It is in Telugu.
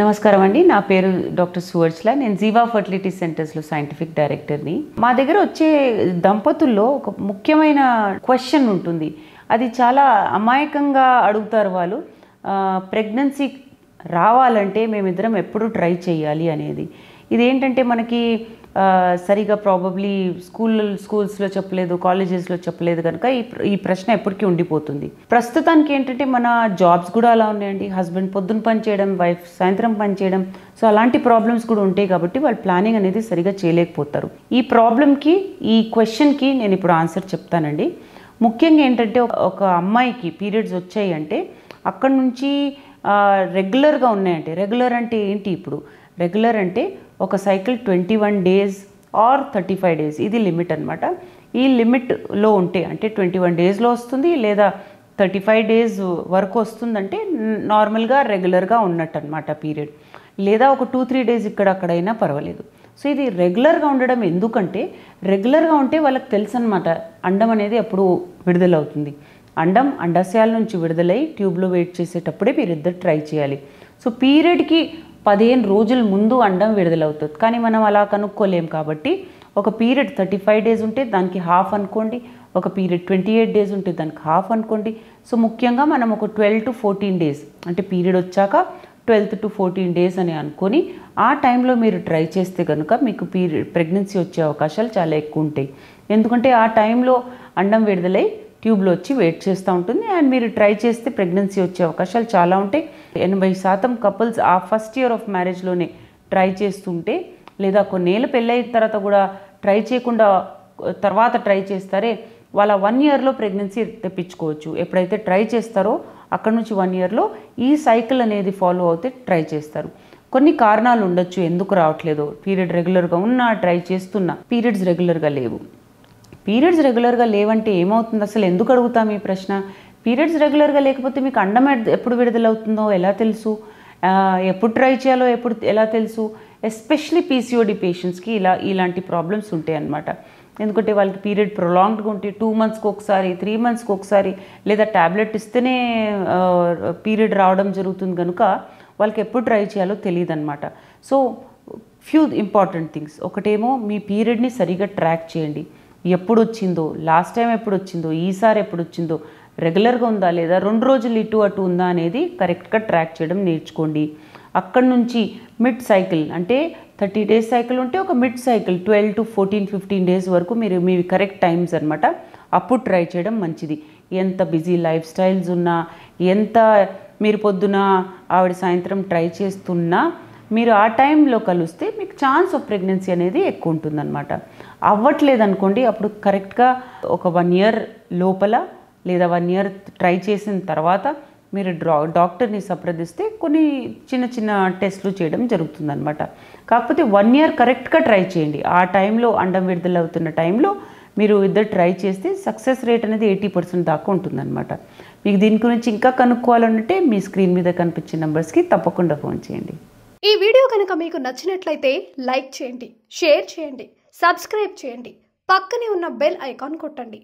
నమస్కారం అండి నా పేరు డాక్టర్ సువర్చ్లా నేను జీవా ఫర్టిలిటీ సెంటర్స్లో సైంటిఫిక్ డైరెక్టర్ని మా దగ్గర వచ్చే దంపతుల్లో ఒక ముఖ్యమైన క్వశ్చన్ ఉంటుంది అది చాలా అమాయకంగా అడుగుతారు వాళ్ళు ప్రెగ్నెన్సీ రావాలంటే మేమిద్దరం ఎప్పుడు ట్రై చేయాలి అనేది ఇదేంటంటే మనకి సరిగా ప్రాబబ్లీ స్కూల్ స్కూల్స్లో చెప్పలేదు కాలేజెస్లో చెప్పలేదు కనుక ఈ ఈ ప్రశ్న ఎప్పటికీ ఉండిపోతుంది ప్రస్తుతానికి ఏంటంటే మన జాబ్స్ కూడా అలా ఉన్నాయండి హస్బెండ్ పొద్దున్న పని చేయడం వైఫ్ సాయంత్రం పని చేయడం సో అలాంటి ప్రాబ్లమ్స్ కూడా ఉంటాయి కాబట్టి వాళ్ళు ప్లానింగ్ అనేది సరిగా చేయలేకపోతారు ఈ ప్రాబ్లంకి ఈ క్వశ్చన్కి నేను ఇప్పుడు ఆన్సర్ చెప్తానండి ముఖ్యంగా ఏంటంటే ఒక అమ్మాయికి పీరియడ్స్ వచ్చాయి అంటే అక్కడ నుంచి రెగ్యులర్గా ఉన్నాయంటే రెగ్యులర్ అంటే ఏంటి ఇప్పుడు రెగ్యులర్ అంటే ఒక cycle twenty one days or thirty five days ఇది లిమిట్ అనమాట ఈ లిమిట్లో ఉంటే అంటే ట్వంటీ వన్ డేస్లో వస్తుంది లేదా థర్టీ ఫైవ్ డేస్ వరకు వస్తుందంటే నార్మల్గా రెగ్యులర్గా ఉన్నట్టు అనమాట పీరియడ్ లేదా ఒక టూ త్రీ డేస్ ఇక్కడ అక్కడైనా పర్వాలేదు సో ఇది రెగ్యులర్గా ఉండడం ఎందుకంటే రెగ్యులర్గా ఉంటే వాళ్ళకి తెలుసు అనమాట అండం అనేది అప్పుడు విడుదలవుతుంది అండం అండాశయాల నుంచి విడుదలై ట్యూబ్లో వెయిట్ చేసేటప్పుడే మీరు ఇద్దరు ట్రై చేయాలి సో పీరియడ్కి పదిహేను రోజుల ముందు అండం విడుదలవుతుంది కానీ మనం అలా కనుక్కోలేం కాబట్టి ఒక పీరియడ్ థర్టీ ఫైవ్ డేస్ ఉంటే దానికి హాఫ్ అనుకోండి ఒక పీరియడ్ ట్వంటీ ఎయిట్ డేస్ ఉంటే దానికి హాఫ్ అనుకోండి సో ముఖ్యంగా మనం ఒక ట్వెల్వ్ టు ఫోర్టీన్ డేస్ అంటే పీరియడ్ వచ్చాక ట్వెల్త్ టు ఫోర్టీన్ డేస్ అని అనుకొని ఆ టైంలో మీరు ట్రై చేస్తే కనుక మీకు పీరియడ్ ప్రెగ్నెన్సీ వచ్చే అవకాశాలు చాలా ఎక్కువ ఉంటాయి ఎందుకంటే ఆ టైంలో అండం విడుదలై ట్యూబ్లో వచ్చి వెయిట్ చేస్తూ ఉంటుంది అండ్ మీరు ట్రై చేస్తే ప్రెగ్నెన్సీ వచ్చే అవకాశాలు చాలా ఉంటాయి ఎనభై శాతం కపుల్స్ ఆ ఫస్ట్ ఇయర్ ఆఫ్ మ్యారేజ్లోనే ట్రై చేస్తుంటే లేదా కొన్నేళ్ళు పెళ్ళయిన తర్వాత కూడా ట్రై చేయకుండా తర్వాత ట్రై చేస్తారే వాళ్ళ వన్ ఇయర్లో ప్రెగ్నెన్సీ తెప్పించుకోవచ్చు ఎప్పుడైతే ట్రై చేస్తారో అక్కడ నుంచి వన్ ఇయర్లో ఈ సైకిల్ అనేది ఫాలో అవుతే ట్రై చేస్తారు కొన్ని కారణాలు ఉండొచ్చు ఎందుకు రావట్లేదు పీరియడ్ రెగ్యులర్గా ఉన్నా ట్రై చేస్తున్నా పీరియడ్స్ రెగ్యులర్గా లేవు పీరియడ్స్ రెగ్యులర్గా లేవంటే ఏమవుతుంది అసలు ఎందుకు అడుగుతాం ఈ ప్రశ్న పీరియడ్స్ రెగ్యులర్గా లేకపోతే మీకు అండం ఎప్పుడు విడుదలవుతుందో ఎలా తెలుసు ఎప్పుడు ట్రై చేయాలో ఎప్పుడు ఎలా తెలుసు ఎస్పెషలీ పీసీఓడి పేషెంట్స్కి ఇలా ఇలాంటి ప్రాబ్లమ్స్ ఉంటాయి అన్నమాట ఎందుకంటే వాళ్ళకి పీరియడ్ ప్రొలాంగ్డ్గా ఉంటే టూ మంత్స్కి ఒకసారి త్రీ మంత్స్కి ఒకసారి లేదా ట్యాబ్లెట్ ఇస్తేనే పీరియడ్ రావడం జరుగుతుంది కనుక వాళ్ళకి ఎప్పుడు ట్రై చేయాలో తెలియదు అనమాట సో ఫ్యూ ఇంపార్టెంట్ థింగ్స్ ఒకటేమో మీ పీరియడ్ని సరిగా ట్రాక్ చేయండి ఎప్పుడు వచ్చిందో లాస్ట్ టైం ఎప్పుడు వచ్చిందో ఈసారి ఎప్పుడు వచ్చిందో రెగ్యులర్గా ఉందా లేదా రెండు రోజులు ఇటు అటు ఉందా అనేది కరెక్ట్గా ట్రాక్ చేయడం నేర్చుకోండి అక్కడి నుంచి మిడ్ సైకిల్ అంటే థర్టీ డేస్ సైకిల్ ఉంటే ఒక mid cycle twelve to fourteen fifteen days వరకు మీరు మీ కరెక్ట్ టైమ్స్ అనమాట అప్పుడు ట్రై చేయడం మంచిది ఎంత బిజీ లైఫ్ స్టైల్స్ ఉన్నా ఎంత మీరు పొద్దున ఆవిడ సాయంత్రం ట్రై చేస్తున్నా మీరు ఆ టైంలో కలిస్తే మీకు ఛాన్స్ ఆఫ్ ప్రెగ్నెన్సీ అనేది ఎక్కువ ఉంటుందన్నమాట అవ్వట్లేదు అనుకోండి అప్పుడు కరెక్ట్గా ఒక వన్ ఇయర్ లోపల లేదా వన్ ఇయర్ ట్రై చేసిన తర్వాత మీరు డ్రా డాక్టర్ని సంప్రదిస్తే కొన్ని చిన్న చిన్న టెస్ట్లు చేయడం జరుగుతుందనమాట కాకపోతే వన్ ఇయర్ కరెక్ట్గా ట్రై చేయండి ఆ టైంలో అండం విడుదల అవుతున్న టైంలో మీరు ఇద్దరు ట్రై చేస్తే సక్సెస్ రేట్ అనేది ఎయిటీ పర్సెంట్ దాకా ఉంటుందన్నమాట మీకు దీని గురించి ఇంకా కనుక్కోవాలంటే మీ స్క్రీన్ మీద కనిపించే నెంబర్స్కి తప్పకుండా ఫోన్ చేయండి ఈ వీడియో కనుక మీకు నచ్చినట్లయితే లైక్ చేయండి షేర్ చేయండి సబ్స్క్రైబ్ చేయండి పక్కనే ఉన్న బెల్ ఐకాన్ కొట్టండి